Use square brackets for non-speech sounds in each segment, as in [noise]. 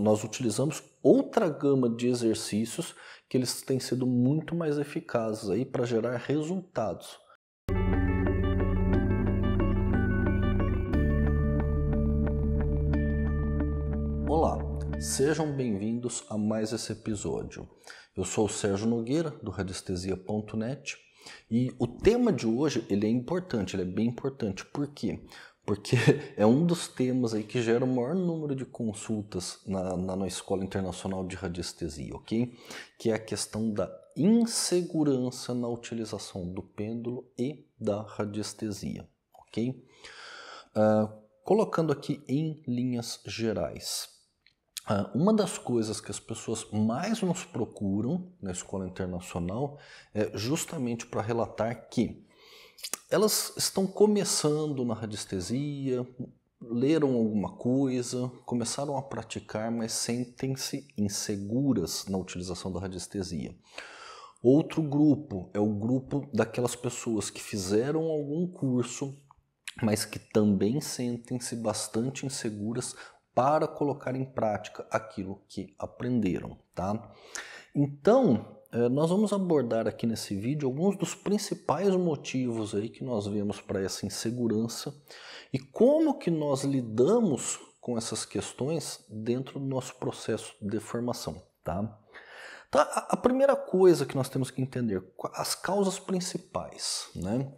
nós utilizamos outra gama de exercícios que eles têm sido muito mais eficazes aí para gerar resultados. Olá, sejam bem-vindos a mais esse episódio. Eu sou o Sérgio Nogueira do radiestesia.net e o tema de hoje ele é importante, ele é bem importante. Por quê? porque [laughs] é um dos temas aí que gera o maior número de consultas na, na, na Escola Internacional de Radiestesia, ok? Que é a questão da insegurança na utilização do pêndulo e da radiestesia, ok? Uh, colocando aqui em linhas gerais. Uh, uma das coisas que as pessoas mais nos procuram na Escola Internacional é justamente para relatar que elas estão começando na radiestesia, leram alguma coisa, começaram a praticar, mas sentem-se inseguras na utilização da radiestesia. Outro grupo é o grupo daquelas pessoas que fizeram algum curso, mas que também sentem-se bastante inseguras para colocar em prática aquilo que aprenderam, tá? Então, é, nós vamos abordar aqui nesse vídeo alguns dos principais motivos aí que nós vemos para essa insegurança e como que nós lidamos com essas questões dentro do nosso processo de formação, tá? tá a primeira coisa que nós temos que entender, as causas principais, né?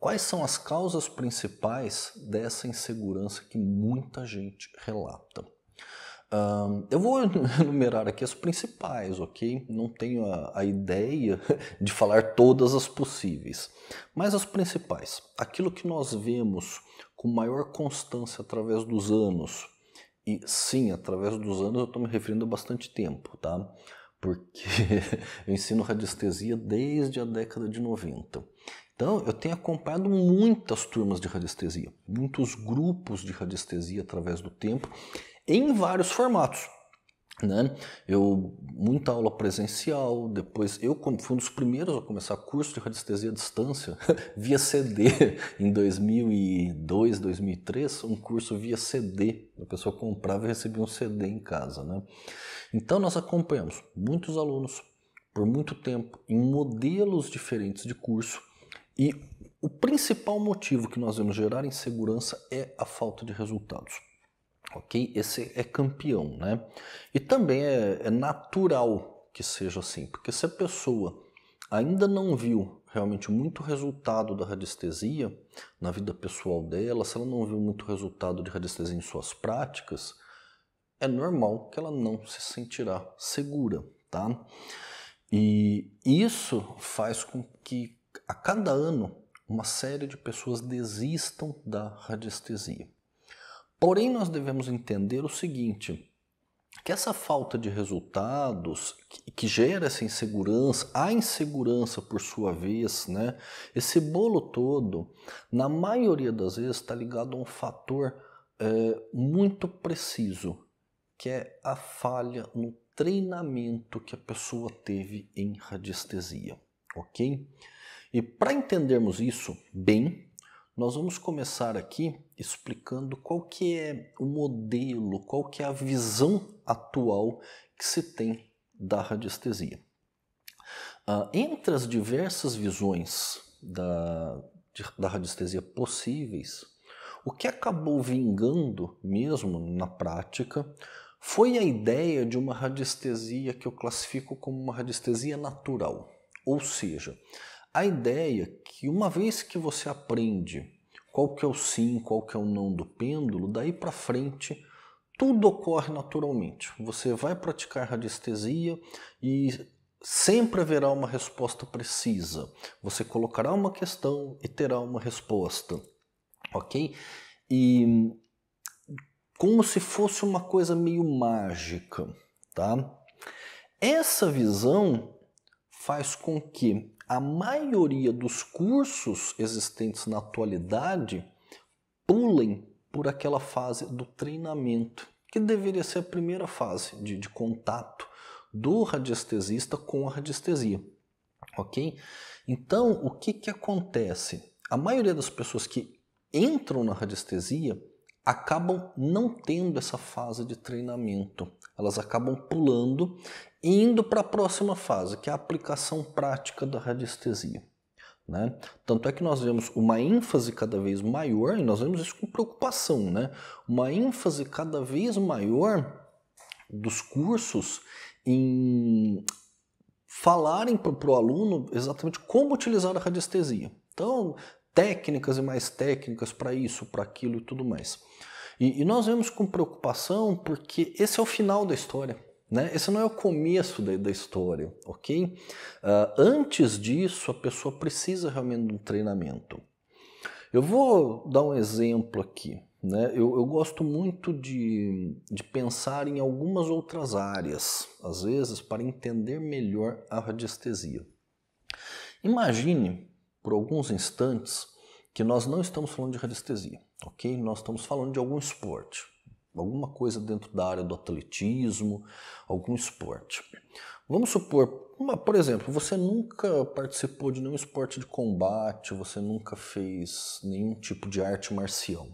Quais são as causas principais dessa insegurança que muita gente relata? eu vou [laughs] enumerar aqui as principais, ok? Não tenho a, a ideia [laughs] de falar todas as possíveis, mas as principais. Aquilo que nós vemos com maior constância através dos anos, e sim, através dos anos eu estou me referindo a bastante tempo, tá? Porque [laughs] eu ensino radiestesia desde a década de 90. Então, eu tenho acompanhado muitas turmas de radiestesia, muitos grupos de radiestesia através do tempo em vários formatos. Né? Eu muita aula presencial, depois eu fui um dos primeiros a começar curso de radiestesia à distância [laughs] via CD [laughs] em 2002, 2003, um curso via CD. A pessoa comprava e recebia um CD em casa, né? Então nós acompanhamos muitos alunos por muito tempo em modelos diferentes de curso e o principal motivo que nós vemos gerar insegurança é a falta de resultados. Ok? Esse é campeão, né? E também é, é natural que seja assim, porque se a pessoa ainda não viu realmente muito resultado da radiestesia na vida pessoal dela, se ela não viu muito resultado de radiestesia em suas práticas, é normal que ela não se sentirá segura, tá? E isso faz com que a cada ano uma série de pessoas desistam da radiestesia. Porém, nós devemos entender o seguinte: que essa falta de resultados que gera essa insegurança, a insegurança por sua vez, né? Esse bolo todo, na maioria das vezes, está ligado a um fator é, muito preciso, que é a falha no treinamento que a pessoa teve em radiestesia, ok? E para entendermos isso bem, nós vamos começar aqui explicando qual que é o modelo, qual que é a visão atual que se tem da radiestesia. Ah, entre as diversas visões da, de, da radiestesia possíveis, o que acabou vingando mesmo na prática foi a ideia de uma radiestesia que eu classifico como uma radiestesia natural. Ou seja, a ideia é que uma vez que você aprende qual que é o sim, qual que é o não do pêndulo, daí para frente tudo ocorre naturalmente. Você vai praticar radiestesia e sempre haverá uma resposta precisa. Você colocará uma questão e terá uma resposta, ok? E como se fosse uma coisa meio mágica, tá? Essa visão faz com que a maioria dos cursos existentes na atualidade pulem por aquela fase do treinamento, que deveria ser a primeira fase de, de contato do radiestesista com a radiestesia. Ok? Então, o que, que acontece? A maioria das pessoas que entram na radiestesia acabam não tendo essa fase de treinamento. Elas acabam pulando indo para a próxima fase, que é a aplicação prática da radiestesia. Né? Tanto é que nós vemos uma ênfase cada vez maior, e nós vemos isso com preocupação, né? uma ênfase cada vez maior dos cursos em falarem para o aluno exatamente como utilizar a radiestesia. Então, técnicas e mais técnicas para isso, para aquilo e tudo mais. E, e nós vemos com preocupação porque esse é o final da história. Né? Esse não é o começo da, da história, ok? Uh, antes disso, a pessoa precisa realmente de um treinamento. Eu vou dar um exemplo aqui. Né? Eu, eu, gosto muito de, de pensar em algumas outras áreas, às vezes, para entender melhor a radiestesia. Imagine, por alguns instantes, que nós não estamos falando de radiestesia, ok? Nós estamos falando de algum esporte alguma coisa dentro da área do atletismo, algum esporte. Vamos supor, uma, por exemplo, você nunca participou de nenhum esporte de combate, você nunca fez nenhum tipo de arte marcial.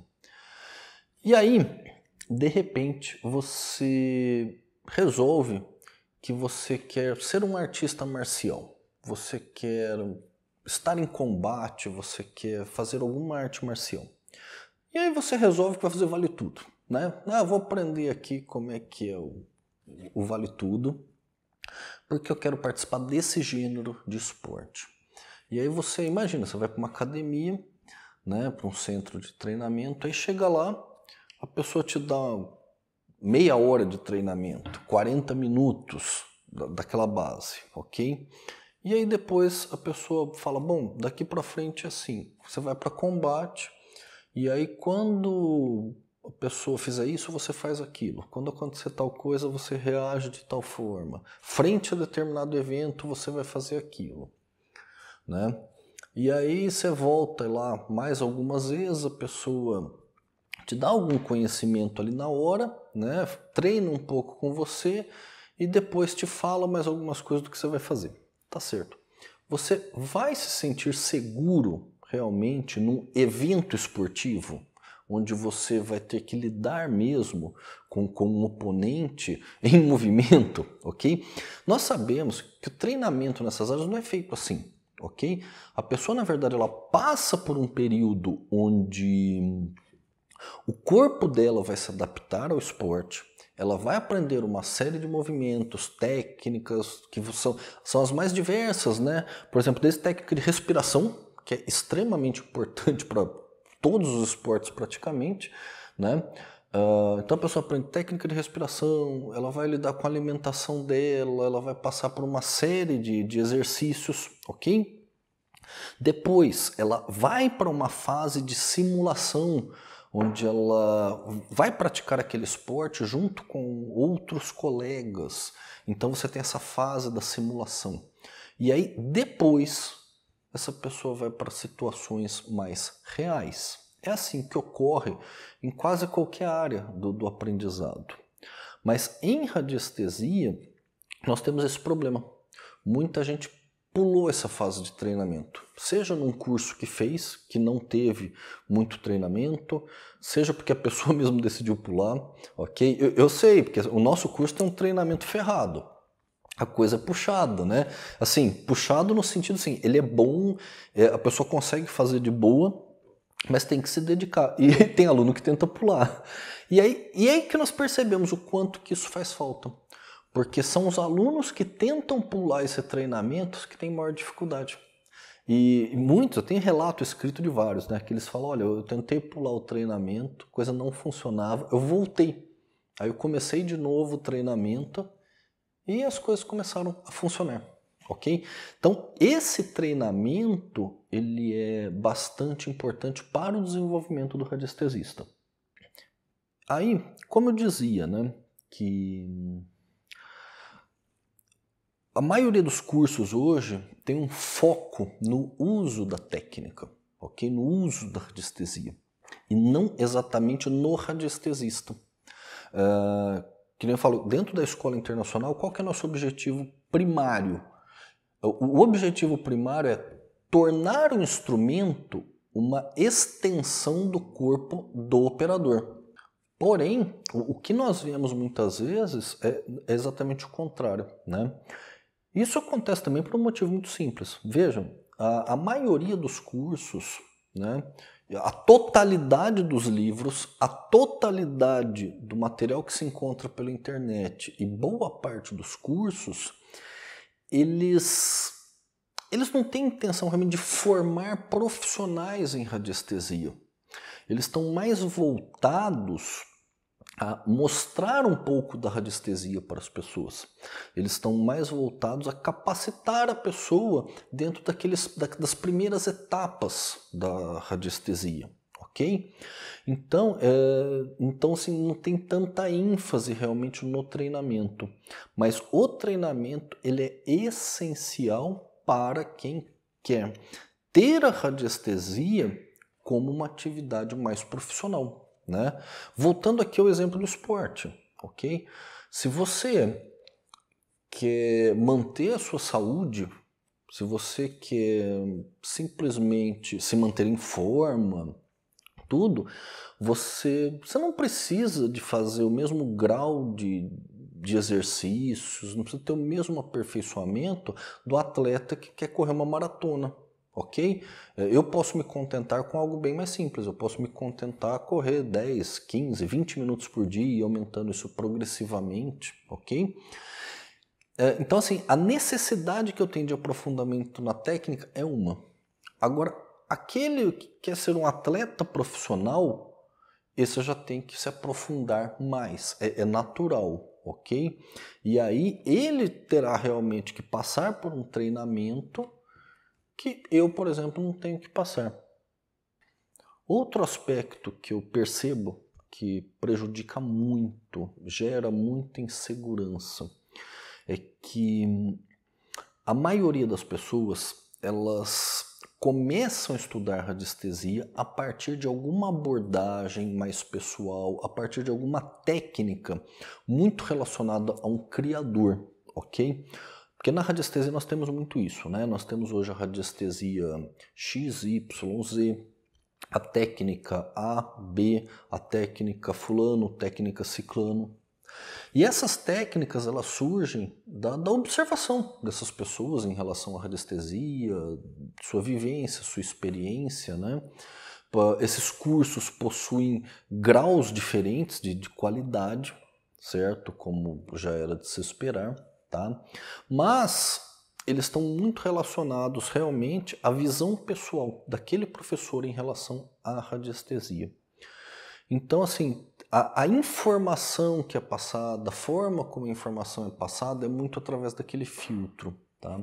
E aí, de repente, você resolve que você quer ser um artista marcial, você quer estar em combate, você quer fazer alguma arte marcial. E aí você resolve que vai fazer vale tudo. Né? Ah, vou aprender aqui como é que é o, o Vale Tudo, porque eu quero participar desse gênero de esporte. E aí você imagina, você vai para uma academia, né, para um centro de treinamento, aí chega lá, a pessoa te dá meia hora de treinamento, 40 minutos daquela base, ok? E aí depois a pessoa fala, bom, daqui para frente é assim, você vai para combate, e aí quando a pessoa fizer isso, você faz aquilo. Quando acontecer tal coisa, você reage de tal forma. Frente a determinado evento, você vai fazer aquilo. Né? E aí você volta lá mais algumas vezes, a pessoa te dá algum conhecimento ali na hora, né? treina um pouco com você e depois te fala mais algumas coisas do que você vai fazer. Tá certo. Você vai se sentir seguro realmente num evento esportivo? onde você vai ter que lidar mesmo com, com um oponente [laughs] em movimento, ok? Nós sabemos que o treinamento nessas áreas não é feito assim, ok? A pessoa, na verdade, ela passa por um período onde o corpo dela vai se adaptar ao esporte, ela vai aprender uma série de movimentos, técnicas, que são, são as mais diversas, né? Por exemplo, desde técnica de respiração, que é extremamente [laughs] importante para todos os esportes praticamente, né? Uh, então a pessoa aprende técnica de respiração, ela vai lidar com a alimentação dela, ela vai passar por uma série de, de exercícios, ok? Depois ela vai para uma fase de simulação, onde ela vai praticar aquele esporte junto com outros colegas. Então você tem essa fase da simulação. E aí depois essa pessoa vai para situações mais reais. É assim que ocorre em quase qualquer área do, do aprendizado. Mas em radiestesia, nós temos esse problema. Muita gente pulou essa fase de treinamento, seja num curso que fez, que não teve muito treinamento, seja porque a pessoa [laughs] mesmo decidiu pular, ok? Eu, eu sei, porque o nosso curso tem um treinamento ferrado, a coisa é puxada, né? Assim, puxado no sentido assim, ele é bom, é, a pessoa consegue fazer de boa, mas tem que se dedicar. E [laughs] tem aluno que tenta pular. E aí, e aí que nós percebemos o quanto que isso faz falta. Porque são os alunos que tentam pular esse treinamento que têm maior dificuldade. E, e muitos, eu tenho relato escrito de vários, né? Que eles falam, olha, eu tentei pular o treinamento, coisa não funcionava, eu voltei. Aí eu comecei de novo o treinamento, e as coisas começaram a funcionar, ok? Então, esse treinamento, ele é bastante importante para o desenvolvimento do radiestesista. Aí, como eu dizia, né, que a maioria dos cursos hoje tem um foco no uso da técnica, ok? No uso da radiestesia e não exatamente no radiestesista. Uh, que nem eu falo, dentro da escola internacional, qual que é o nosso objetivo primário? O objetivo primário é tornar o instrumento uma extensão do corpo do operador. Porém, o que nós vemos muitas vezes é, é exatamente o contrário. Né? Isso acontece também por um motivo muito simples. Vejam, a, a maioria dos cursos, né, a totalidade dos livros, a totalidade do material que se encontra pela internet e boa parte dos cursos, eles eles não têm intenção realmente de formar profissionais em radiestesia. Eles estão mais voltados a mostrar um pouco da radiestesia para as pessoas. Eles estão mais voltados a capacitar a pessoa dentro daqueles, das primeiras etapas da radiestesia. Ok? Então, é, então assim, não tem tanta ênfase realmente no treinamento, mas o treinamento ele é essencial para quem quer ter a radiestesia como uma atividade mais profissional. Né? Voltando aqui ao exemplo do esporte, ok? Se você quer manter a sua saúde, se você quer simplesmente se manter em forma, tudo, você, você não precisa de fazer o mesmo grau de, de exercícios, não precisa ter o mesmo aperfeiçoamento do atleta que quer correr uma maratona ok? Eh, eu posso me contentar com algo bem mais simples, eu posso me contentar a correr 10, 15, 20 minutos por dia e aumentando isso progressivamente, ok? Eh, então, assim, a necessidade que eu tenho de aprofundamento na técnica é uma. Agora, aquele que quer ser um atleta profissional, esse já tem que se aprofundar mais, é, é natural, ok? E aí ele terá realmente que passar por um treinamento que eu, por exemplo, não tenho que passar. Outro aspecto que eu percebo que prejudica muito, gera muita insegurança, é que a maioria das pessoas elas começam a estudar radiestesia a partir de alguma abordagem mais pessoal, a partir de alguma técnica muito relacionada a um criador, ok? Porque na radiestesia nós temos muito isso, né? Nós temos hoje a radiestesia X, Y, Z, a técnica A, B, a técnica fulano, técnica ciclano. E essas técnicas elas surgem da, da, observação dessas pessoas em relação à radiestesia, sua vivência, sua experiência, né? Esses cursos possuem graus diferentes de, de qualidade, certo? Como já era de se esperar. Tá? Mas eles estão muito relacionados realmente à visão pessoal daquele professor em relação à radiestesia. Então, assim, a, a, informação que é passada, a forma como a informação é passada é muito através daquele filtro, tá?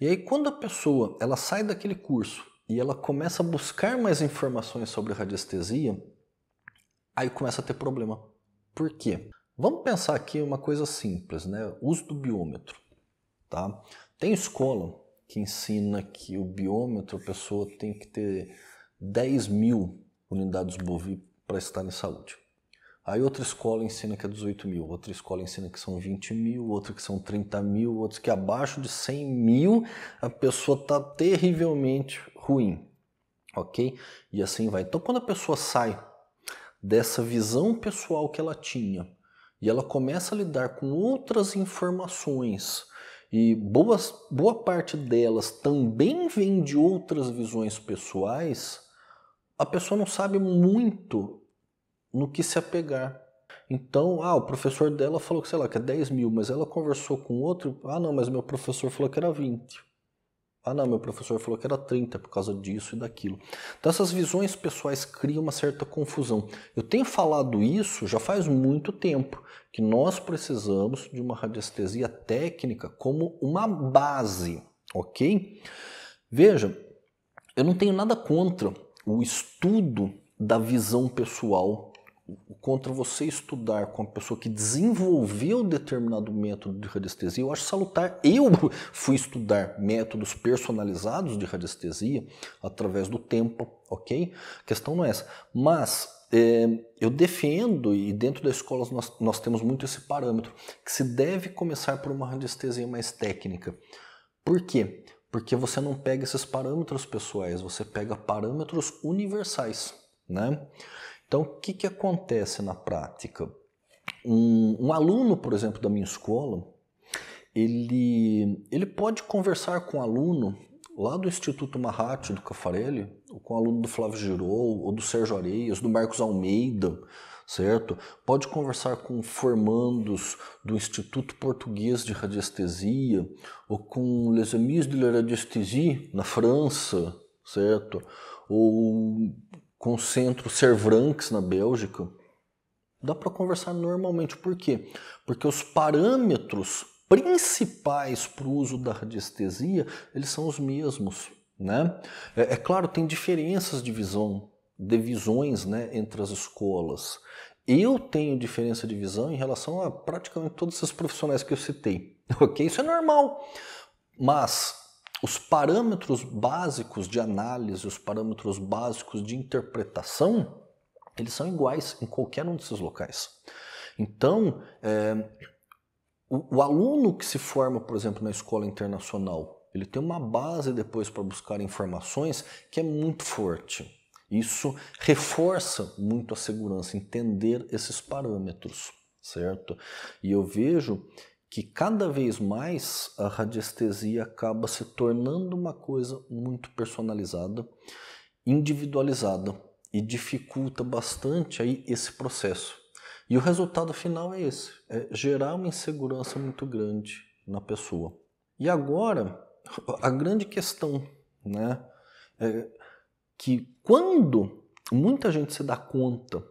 E aí, quando a pessoa ela sai daquele curso e ela começa a buscar mais informações sobre radiestesia, aí começa a ter problema. Por quê? Vamos pensar aqui uma coisa simples, né? Uso do biômetro, tá? Tem escola que ensina que o biômetro a pessoa tem que ter 10 mil unidades bovi para estar em saúde. Aí outra escola ensina que é 18 mil, outra escola ensina que são 20 mil, outra que são 30 mil, outros que abaixo de 100 mil a pessoa está terrivelmente ruim, ok? E assim vai. Então quando a pessoa sai dessa visão pessoal que ela tinha e ela começa a lidar com outras informações e boas, boa parte delas também vem de outras visões pessoais, a pessoa não sabe muito no que se apegar. Então, ah, o professor dela falou que, sei lá, que é 10 mil, mas ela conversou com outro, ah, não, mas meu professor falou que era 20. Ah, não, meu professor falou que era 30 por causa disso e daquilo. Então, essas visões pessoais criam uma certa confusão. Eu tenho falado isso já faz muito tempo, que nós precisamos de uma radiestesia técnica como uma base, ok? Veja, eu não tenho nada contra o estudo da visão pessoal contra você estudar com uma pessoa que desenvolveu determinado método de radiestesia, eu acho salutar. Eu [laughs] fui estudar métodos personalizados de radiestesia através do tempo, ok? A questão não é essa. Mas é, eu defendo, e dentro das escolas nós, nós temos muito esse parâmetro, que se deve começar por uma radiestesia mais técnica. Por quê? Porque você não pega esses parâmetros pessoais, você pega parâmetros universais, né? Então, o que, que acontece na prática? Um, um aluno, por exemplo, da minha escola, ele, ele pode conversar com um aluno lá do Instituto Marratti, do Cafarelli, ou com um aluno do Flávio Girou, ou do Sérgio Areias, do Marcos Almeida, certo? Pode conversar com formandos do Instituto Português de Radiestesia, ou com Les Amis de la Radiestesie, na França, certo? Ou com o centro Servranx na Bélgica, dá para conversar normalmente. Por quê? Porque os parâmetros principais para o uso da radiestesia, eles são os mesmos. Né? É, é claro, tem diferenças de visão, de visões né, entre as escolas. Eu tenho diferença de visão em relação a praticamente todos esses profissionais que eu citei. [laughs] Ok? Isso é normal. Mas os parâmetros básicos de análise, os parâmetros básicos de interpretação, eles são iguais em qualquer um desses locais. Então, é, o, o aluno que se forma, por exemplo, na escola internacional, ele tem uma base depois para buscar informações que é muito forte. Isso reforça muito a segurança, entender esses parâmetros, certo? E eu vejo que cada vez mais a radiestesia acaba se tornando uma coisa muito personalizada, individualizada e dificulta bastante aí esse processo. E o resultado final é esse, é gerar uma insegurança muito grande na pessoa. E agora, a grande questão, né, é que quando muita gente se dá conta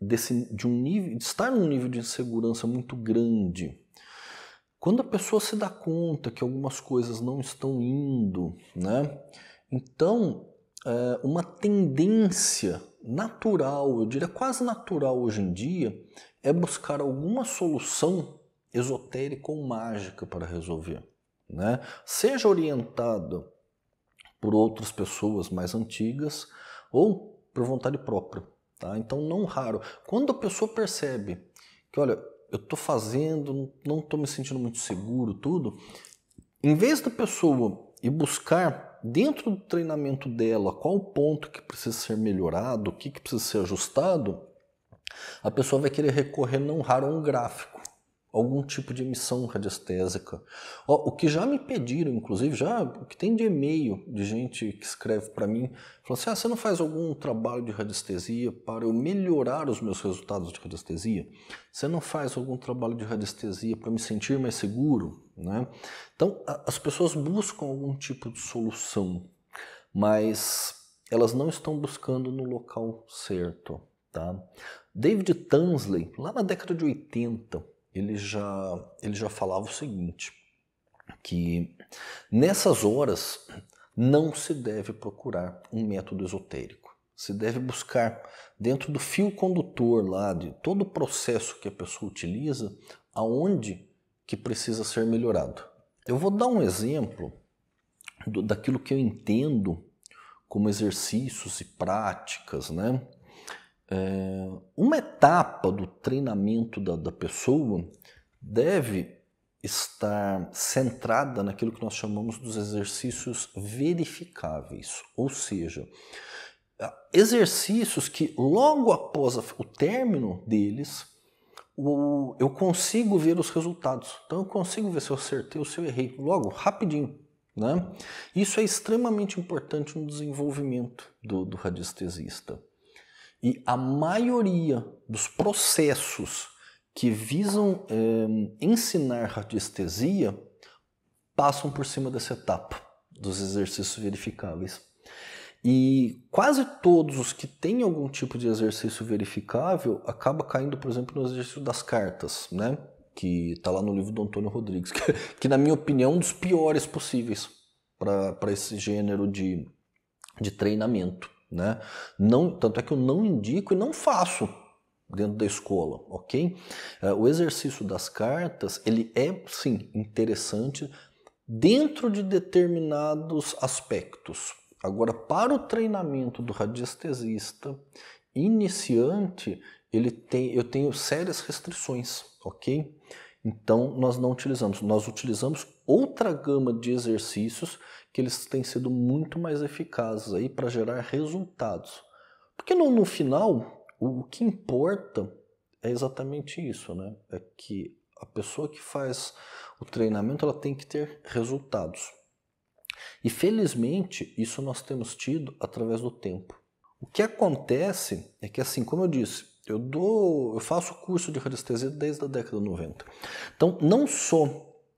desse, de um nível, de estar num nível de insegurança muito grande, quando a pessoa se dá conta que algumas coisas não estão indo, né? Então, é uma tendência natural, eu diria quase natural hoje em dia, é buscar alguma solução esotérica ou mágica para resolver, né? Seja orientada por outras pessoas mais antigas ou por vontade própria, tá? Então, não raro. Quando a pessoa percebe que, olha, eu estou fazendo, não estou me sentindo muito seguro, tudo. Em vez da pessoa ir buscar dentro do treinamento dela qual o ponto que precisa ser melhorado, o que, que precisa ser ajustado, a pessoa vai querer recorrer não raro a um gráfico algum tipo de emissão radiestésica. O que já me pediram, inclusive, já o que tem de e-mail de gente que escreve para mim, falou assim, ah, você não faz algum trabalho de radiestesia para eu melhorar os meus resultados de radiestesia? Você não faz algum trabalho de radiestesia para me sentir mais seguro? Né? Então, as pessoas buscam algum tipo de solução, mas elas não estão buscando no local certo. Tá? David Tansley, lá na década de 80, ele já, ele já falava o seguinte, que nessas horas não se deve procurar um método esotérico. Se deve buscar dentro do fio condutor lá de todo o processo que a pessoa utiliza, aonde que precisa ser melhorado. Eu vou dar um exemplo do, daquilo que eu entendo como exercícios e práticas, né? É, uma etapa do treinamento da, da pessoa deve estar centrada naquilo que nós chamamos dos exercícios verificáveis, ou seja, exercícios que logo após o término deles eu consigo ver os resultados. Então eu consigo ver se eu acertei ou se eu errei logo, rapidinho. Né? Isso é extremamente importante no desenvolvimento do, do radiestesista. E a maioria dos processos que visam é, ensinar radiestesia passam por cima dessa etapa dos exercícios verificáveis. E quase todos os que têm algum tipo de exercício verificável acaba caindo, por exemplo, no exercício das cartas, né? Que está lá no livro do Antônio Rodrigues, [laughs] que, que na minha opinião é um dos piores possíveis para esse gênero de, de treinamento. Né? Não, tanto é que eu não indico e não faço dentro da escola, ok? É, o exercício das cartas, ele é, sim, interessante dentro de determinados aspectos. Agora, para o treinamento do radiestesista iniciante, ele tem, eu tenho sérias restrições, ok? Então, nós não utilizamos, nós utilizamos outra gama de exercícios que eles têm sido muito mais eficazes aí para gerar resultados. Porque no, no final, o, o, que importa é exatamente isso, né? É que a pessoa que faz o treinamento, ela tem que ter resultados. E felizmente, isso nós temos tido através do tempo. O que acontece é que assim, como eu disse, eu dou, eu faço curso de radiestesia desde a década de 90. Então, não só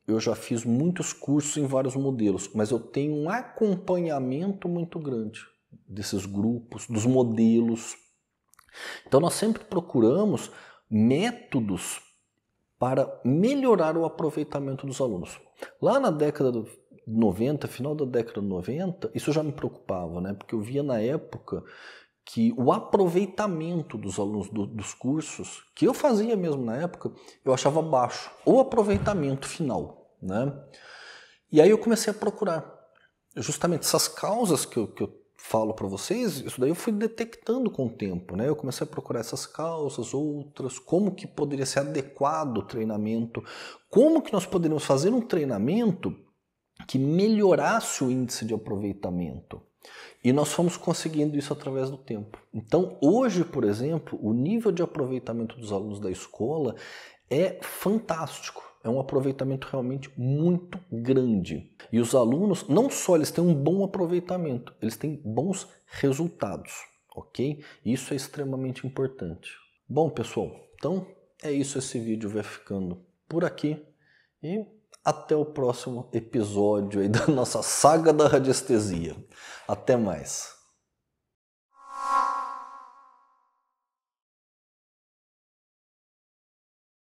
eu já fiz muitos cursos em vários modelos, mas eu tenho um acompanhamento muito grande desses grupos, dos modelos. Então, nós sempre procuramos métodos para melhorar o aproveitamento dos alunos. Lá na década de 90, final da década de 90, isso já me preocupava, né? Porque eu via na época que o aproveitamento dos alunos do, dos cursos, que eu fazia mesmo na época, eu achava baixo, o aproveitamento final. Né? E aí eu comecei a procurar justamente essas causas que eu, que eu falo para vocês, isso daí eu fui detectando com o tempo. Né? Eu comecei a procurar essas causas, outras, como que poderia ser adequado o treinamento, como que nós poderíamos fazer um treinamento que melhorasse o índice de aproveitamento. E nós fomos conseguindo isso através do tempo. Então, hoje, por exemplo, o nível de aproveitamento dos alunos da escola é fantástico. É um aproveitamento realmente muito grande. E os alunos, não só eles têm um bom aproveitamento, eles têm bons resultados, ok? Isso é extremamente importante. Bom, pessoal, então é isso. Esse vídeo vai ficando por aqui e até o próximo episódio da [laughs] nossa saga da radiestesia. Até mais.